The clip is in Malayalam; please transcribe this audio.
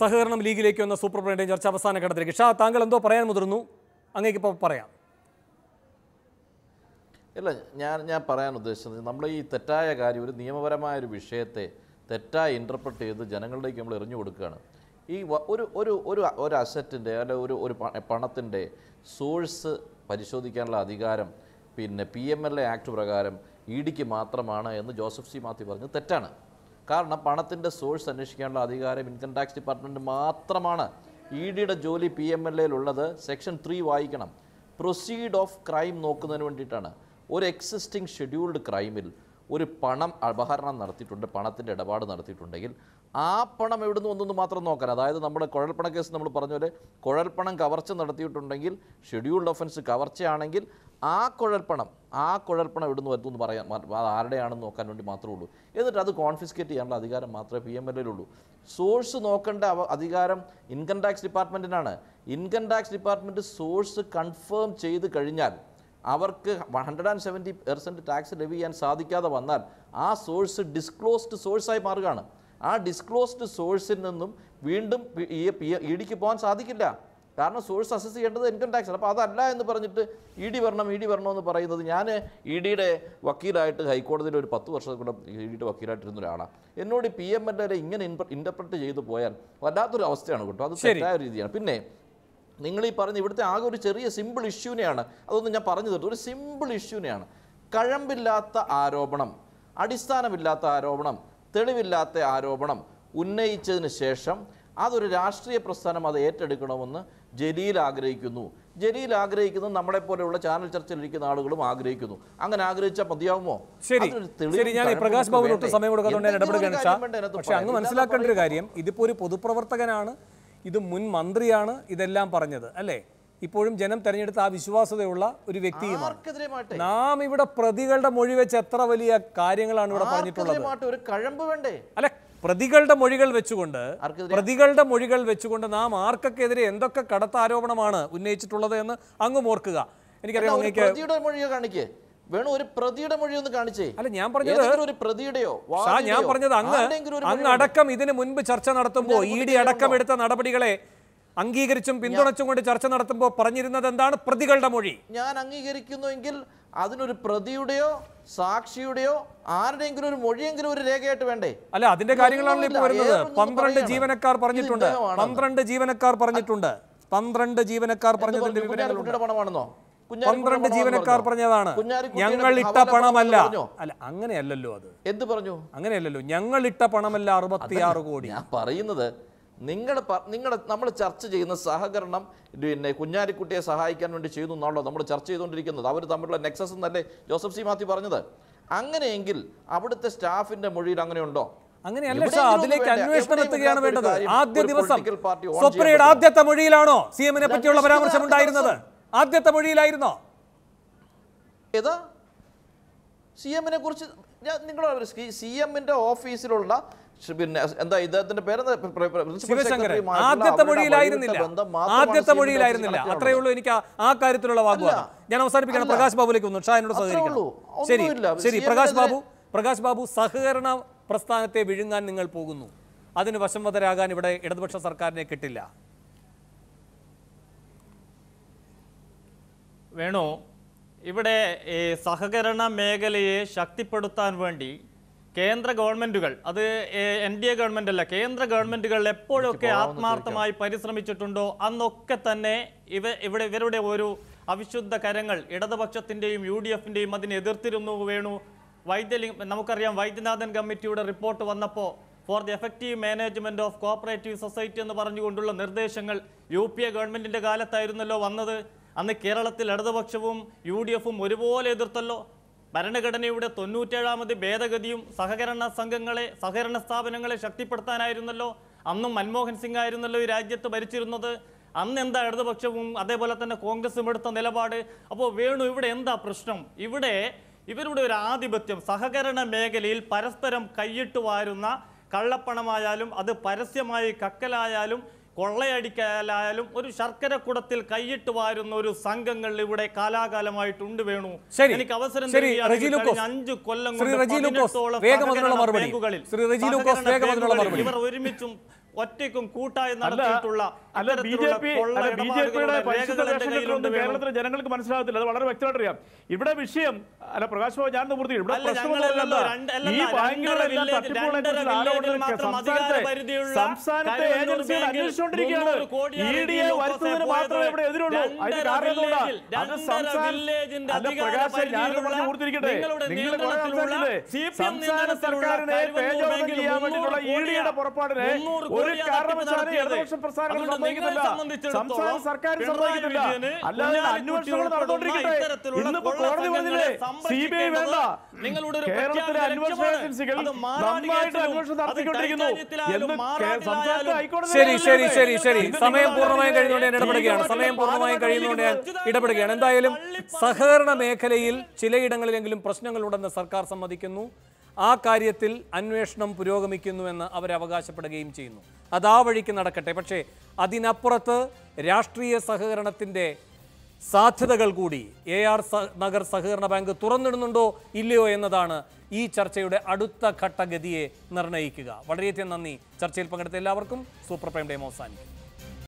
സഹകരണം ലീഗിലേക്ക് വന്ന സൂപ്പർ പ്രേമിൻ്റെയും ചർച്ച അവസാന ഘട്ടത്തിലേക്ക് ഷാ താങ്കൾ എന്തോ പറയാൻ മുതിർന്നു അങ്ങേക്ക് ഇപ്പോൾ പറയാം ഇല്ല ഞാൻ ഞാൻ പറയാൻ ഉദ്ദേശിച്ചത് നമ്മൾ ഈ തെറ്റായ കാര്യം ഒരു നിയമപരമായ ഒരു വിഷയത്തെ തെറ്റായി ഇൻ്റർപ്രറ്റ് ചെയ്ത് ജനങ്ങളിലേക്ക് നമ്മൾ എറിഞ്ഞു കൊടുക്കുകയാണ് ഈ ഒരു ഒരു ഒരു ഒരു അസറ്റിൻ്റെ അല്ലെ ഒരു ഒരു പണത്തിൻ്റെ സോഴ്സ് പരിശോധിക്കാനുള്ള അധികാരം പിന്നെ P M L A act പ്രകാരം ഇ e ഡിക്ക് മാത്രമാണ് എന്ന് ജോസഫ് സി മാത്യു പറഞ്ഞു തെറ്റാണ് കാരണം പണത്തിൻ്റെ സോഴ്സ് അന്വേഷിക്കാനുള്ള അധികാരം ഇൻകം ടാക്സ് ഡിപ്പാർട്ട്മെൻറ്റ് മാത്രമാണ് ഇ e ഡിയുടെ ജോലി പി എം എൽ എയിലുള്ളത് സെക്ഷൻ ത്രീ വായിക്കണം പ്രൊസീഡ് ഓഫ് ക്രൈം നോക്കുന്നതിന് വേണ്ടിയിട്ടാണ് ഒരു എക്സിസ്റ്റിംഗ് ഷെഡ്യൂൾഡ് ക്രൈമിൽ ഒരു പണം അപഹരണം നടത്തിയിട്ടുണ്ട് പണത്തിൻ്റെ ഇടപാട് നടത്തിയിട്ടുണ്ടെങ്കിൽ ആ പണം എവിടെ നിന്ന് വന്നെന്ന് മാത്രം നോക്കാൻ അതായത് നമ്മുടെ കുഴൽപ്പണ കേസ് നമ്മൾ പറഞ്ഞ പോലെ കുഴൽപ്പണം കവർച്ച നടത്തിയിട്ടുണ്ടെങ്കിൽ ഷെഡ്യൂൾഡ് ഒഫൻസ് കവർച്ചയാണെങ്കിൽ ആ കുഴൽപ്പണം ആ കുഴൽപ്പണം എവിടെ നിന്ന് വരുന്നു എന്ന് പറയാൻ അത് ആരുടെയാണെന്ന് നോക്കാൻ വേണ്ടി മാത്രമേ ഉള്ളൂ എന്നിട്ട് അത് കോൺഫിസ്കേറ്റ് ചെയ്യാനുള്ള അധികാരം മാത്രമേ പി എം എല്ലിലുള്ളൂ സോഴ്സ് നോക്കേണ്ട അധികാരം ഇൻകം ടാക്സ് ഡിപ്പാർട്ട്മെൻറ്റിനാണ് income tax department source confirm ചെയ്ത് കഴിഞ്ഞാൽ അവർക്ക് hundred and seventy percent tax levy ചെയ്യാൻ സാധിക്കാതെ വന്നാൽ ആ സോഴ്സ് ഡിസ്ക്ലോസ്ഡ് സോഴ്സായി മാറുകയാണ് ആ ഡിസ്ക്ലോസ്ഡ് സോഴ്സിൽ നിന്നും വീണ്ടും ഈ ഇ ഡിക്ക് പോകാൻ സാധിക്കില്ല കാരണം സോഴ്സ് അസസ് ചെയ്യേണ്ടത് ഇൻകം ടാക്സ് അപ്പോൾ അതല്ല എന്ന് പറഞ്ഞിട്ട് ഇ ഡി വരണം ഇ ഡി വരണമെന്ന് പറയുന്നത് ഞാൻ ഇ ഡിയുടെ വക്കീലായിട്ട് ഹൈക്കോടതിയിൽ ഒരു പത്ത് കൂടെ ഇ ഡിയുടെ വക്കീലായിട്ടിരുന്ന ഒരാളാണ് എന്നോട് പി എം എൽ എ ഇങ്ങനെ ഇൻറ്റർപ്രറ്റ് ചെയ്തു പോയാൽ വല്ലാത്തൊരു അവസ്ഥയാണ് കേട്ടോ അത് ശരിയായ രീതിയാണ് പിന്നെ നിങ്ങൾ ഈ പറഞ്ഞ ഇവിടുത്തെ ആകെ ഒരു ചെറിയ സിമ്പിൾ ഇഷ്യൂവിനെയാണ് അതൊന്നും ഞാൻ പറഞ്ഞു തീർത്തു ഒരു സിമ്പിൾ ഇഷ്യൂവിനെയാണ് കഴമ്പില്ലാത്ത ആരോപണം അടിസ്ഥാനമില്ലാത്ത ആരോപണം തെളിവില്ലാത്ത ആരോപണം ഉന്നയിച്ചതിന് ശേഷം അതൊരു രാഷ്ട്രീയ പ്രസ്ഥാനം അത് ഏറ്റെടുക്കണമെന്ന് ജലീൽ ആഗ്രഹിക്കുന്നു ജലീൽ ആഗ്രഹിക്കുന്നത് നമ്മളെ പോലെയുള്ള ചാനൽ ചർച്ചയിലിരിക്കുന്ന ആളുകളും ആഗ്രഹിക്കുന്നു അങ്ങനെ ആഗ്രഹിച്ചാൽ മതിയാവുമോ പ്രകാശ് മനസ്സിലാക്കേണ്ട ഒരു കാര്യം ഇതിപ്പോ ഒരു പൊതുപ്രവർത്തകനാണ് ഇത് മുൻ മന്ത്രിയാണ് ഇതെല്ലാം പറഞ്ഞത് അല്ലേ ഇപ്പോഴും ജനം തെരഞ്ഞെടുത്ത ആ വിശ്വാസതയുള്ള ഒരു വ്യക്തിയുമാണ് നാം ഇവിടെ പ്രതികളുടെ മൊഴി വെച്ച് എത്ര വലിയ കാര്യങ്ങളാണ് ഇവിടെ പറഞ്ഞിട്ടുള്ളത് ഒരു കഴമ്പ് അല്ല പ്രതികളുടെ മൊഴികൾ വെച്ചുകൊണ്ട് പ്രതികളുടെ മൊഴികൾ വെച്ചുകൊണ്ട് നാം ആർക്കൊക്കെതിരെ എന്തൊക്കെ കടത്താരോപണമാണ് ഉന്നയിച്ചിട്ടുള്ളത് എന്ന് അങ്ങ് ഓർക്കുക എനിക്കറിയാം പ്രതിയുടെ മൊഴിയോ കാണിക്കേ ഒരു പ്രതിയുടെ കാണിച്ചേ അല്ല ഞാൻ പറഞ്ഞത് ഞാൻ പറഞ്ഞത് അങ്ങ് അങ്ങ് അടക്കം ഇതിനു മുൻപ് ചർച്ച നടത്തുമ്പോൾ ഇ ഡി അടക്കം എടുത്ത നടപടികളെ അംഗീകരിച്ചും പിന്തുണച്ചും കൊണ്ട് ചർച്ച നടത്തുമ്പോൾ പറഞ്ഞിരുന്നത് എന്താണ് പ്രതികളുടെ മൊഴി ഞാൻ എങ്കിൽ അതിനൊരു പ്രതിയുടെയോ സാക്ഷിയുടെയോ ആരുടെയെങ്കിലും ഒരു മൊഴിയെങ്കിലും ഒരു രേഖയായിട്ട് വേണ്ടേ അല്ല അതിന്റെ കാര്യങ്ങളാണല്ലോ ഇപ്പോൾ വരുന്നത് പന്ത്രണ്ട് ജീവനക്കാർ പറഞ്ഞിട്ടുണ്ട് പന്ത്രണ്ട് ജീവനക്കാർ പറഞ്ഞിട്ടുണ്ട് പന്ത്രണ്ട് ജീവനക്കാർ പറഞ്ഞതിന്റെ പണമാണെന്നോ പന്ത്രണ്ട് ജീവനക്കാർ പറഞ്ഞതാണ് ഞങ്ങൾ ഇട്ട പണമല്ല അല്ല അങ്ങനെയല്ലല്ലോ അത് എന്ത് പറഞ്ഞു അങ്ങനെയല്ലല്ലോ ഞങ്ങൾ ഇട്ട പണമല്ല അറുപത്തിയാറ് കോടി പറയുന്നത് നിങ്ങളുടെ നിങ്ങളുടെ നമ്മൾ ചർച്ച ചെയ്യുന്ന സഹകരണം പിന്നെ കുഞ്ഞാലിക്കുട്ടിയെ സഹായിക്കാൻ വേണ്ടി ചെയ്യുന്നു എന്നാണല്ലോ നമ്മൾ ചർച്ച ചെയ്തുകൊണ്ടിരിക്കുന്നത് അവർ തമ്മിലുള്ള നെക്സസ് എന്നല്ലേ ജോസഫ് സി മാത്യു പറഞ്ഞത് അങ്ങനെയെങ്കിൽ അവിടുത്തെ സ്റ്റാഫിന്റെ മൊഴിയിൽ അങ്ങനെയുണ്ടോ അങ്ങനെയല്ല അതിലേക്ക് അന്വേഷണം എത്തുകയാണ് വേണ്ടത് ആദ്യ ദിവസം സ്വപ്രയുടെ ആദ്യത്തെ മൊഴിയിലാണോ സി എമ്മിനെ പറ്റിയുള്ള പരാമർശം ഉണ്ടായിരുന്നത് ആദ്യത്തെ മൊഴിയിലായിരുന്നോ ഏതാ സി എമ്മിനെ കുറിച്ച് നിങ്ങളോ സി എമ്മിന്റെ ഓഫീസിലുള്ള പിന്നെ എന്താ ഇദ്ദേഹത്തിന്റെ പേരെന്താ ആദ്യത്തെ മൊഴിയിലായിരുന്നില്ല ആദ്യത്തെ മൊഴിയിലായിരുന്നില്ല അത്രേ ഉള്ളൂ എനിക്ക് ആ കാര്യത്തിലുള്ള വാഗ്വാദം ഞാൻ അവസാനിപ്പിക്കണം പ്രകാശ് ബാബുലേക്ക് ഒന്ന് ഷായനോട് സഹകരിക്കണം ശരി ശരി പ്രകാശ് ബാബു പ്രകാശ് ബാബു സഹകരണ പ്രസ്ഥാനത്തെ വിഴുങ്ങാൻ നിങ്ങൾ പോകുന്നു അതിന് വശംവതരാകാൻ ഇവിടെ ഇടതുപക്ഷ സർക്കാരിനെ കിട്ടില്ല വേണു ഇവിടെ സഹകരണ മേഖലയെ ശക്തിപ്പെടുത്താൻ വേണ്ടി കേന്ദ്ര ഗവൺമെന്റുകൾ അത് എൻ ഡി എ ഗവൺമെന്റ് അല്ല കേന്ദ്ര ഗവൺമെന്റുകൾ എപ്പോഴൊക്കെ ആത്മാർത്ഥമായി പരിശ്രമിച്ചിട്ടുണ്ടോ അന്നൊക്കെ തന്നെ ഇവ ഇവിടെ ഇവരുടെ ഒരു അവിശുദ്ധ കരങ്ങൾ ഇടതുപക്ഷത്തിന്റെയും യു ഡി എഫിന്റെയും അതിനെ എതിർത്തിരുന്നു വേണു വൈദ്യലിംഗ് നമുക്കറിയാം വൈദ്യനാഥൻ കമ്മിറ്റിയുടെ റിപ്പോർട്ട് വന്നപ്പോൾ for the effective management of cooperative society എന്ന് പറഞ്ഞുകൊണ്ടുള്ള നിർദ്ദേശങ്ങൾ യു പി എ ഗവൺമെന്റിന്റെ കാലത്തായിരുന്നല്ലോ വന്നത് അന്ന് കേരളത്തിൽ ഇടതുപക്ഷവും യു ഡി എഫും ഒരുപോലെ എതിർത്തല്ലോ ഭരണഘടനയുടെ തൊണ്ണൂറ്റേഴാമത് ഭേദഗതിയും സഹകരണ സംഘങ്ങളെ സഹകരണ സ്ഥാപനങ്ങളെ ശക്തിപ്പെടുത്താനായിരുന്നല്ലോ അന്നും മൻമോഹൻ സിംഗ് ആയിരുന്നല്ലോ ഈ രാജ്യത്ത് ഭരിച്ചിരുന്നത് അന്ന് എന്താ ഇടതുപക്ഷവും അതേപോലെ തന്നെ കോൺഗ്രസും എടുത്ത നിലപാട് അപ്പോൾ വേണു ഇവിടെ എന്താ പ്രശ്നം ഇവിടെ ഇവരുടെ ഒരു ആധിപത്യം സഹകരണ മേഖലയിൽ പരസ്പരം കൈയിട്ട് വാരുന്ന കള്ളപ്പണമായാലും അത് പരസ്യമായി കക്കലായാലും കൊള്ളയടിക്കലായാലും ഒരു ശർക്കര കുടത്തിൽ കൈയിട്ട് വാരുന്ന ഒരു സംഘങ്ങൾ ഇവിടെ കാലാകാലമായിട്ടുണ്ട് വേണു എനിക്ക് അവസരം അഞ്ചു കൊല്ലം ഇവർ ഒരുമിച്ചും ഒറ്റയ്ക്കും കൂട്ടായി നടത്തിയിട്ടുള്ള അല്ല B J P B J പിയുടെ പരിശുദ്ധ കേരളത്തിലെ ജനങ്ങൾക്ക് മനസ്സിലാകത്തില്ല അത് വളരെ വ്യക്തമായിട്ട് അറിയാം ഇവിടെ വിഷയം അല്ല പ്രകാശ് ബാബു ഞാൻ പൂർത്തി ഇവിടെ ഈ ബാങ്കുകളെ മാത്രമേ എതിരുള്ളൂ സർക്കാരിനെ പുറപ്പാടിനെ ഒരു കാരണവശാലും ഇടതുപക്ഷ പ്രസ്ഥാനങ്ങൾ സംസ്ഥാന സർക്കാർ സമ്മതിക്കുന്നില്ല അല്ലാതെ അന്വേഷണങ്ങൾ നടന്നുകൊണ്ടിരിക്കട്ടെ ഇന്നിപ്പോ കോടതി പറഞ്ഞില്ലേ സി ബി ഐ വേണ്ട കേരളത്തിലെ അന്വേഷണ ഏജൻസികൾ നന്നായിട്ട് അന്വേഷണം നടത്തിക്കൊണ്ടിരിക്കുന്നു എന്ന് സംസ്ഥാനത്തെ ഹൈക്കോടതി ശരി ശരി ശരി ശരി സമയം പൂർണ്ണമായും കഴിയുന്നുകൊണ്ട് ഞാൻ ഇടപെടുകയാണ് സമയം പൂർണ്ണമായും കഴിയുന്നുകൊണ്ട് ഞാൻ ഇടപെടുകയാണ് എന്തായാലും സഹകരണ മേഖലയിൽ ചിലയിടങ്ങളിലെങ്കിലും പ്രശ്നങ്ങളുണ്ടെന്ന് സർക്കാർ സമ്മതിക്കുന്നു ആ കാര്യത്തിൽ അന്വേഷണം പുരോഗമിക്കുന്നുവെന്ന് അവകാശപ്പെടുകയും ചെയ്യുന്നു അത് ആ വഴിക്ക് നടക്കട്ടെ പക്ഷേ അതിനപ്പുറത്ത് രാഷ്ട്രീയ സഹകരണത്തിൻ്റെ സാധ്യതകൾ കൂടി എ ആർ നഗർ സഹകരണ ബാങ്ക് തുറന്നിടുന്നുണ്ടോ ഇല്ലയോ എന്നതാണ് ഈ ചർച്ചയുടെ അടുത്ത ഘട്ടഗതിയെ നിർണ്ണയിക്കുക വളരെയധികം നന്ദി ചർച്ചയിൽ പങ്കെടുത്ത എല്ലാവർക്കും സൂപ്പർ പ്രൈം ഡേ അവസാനിക്കും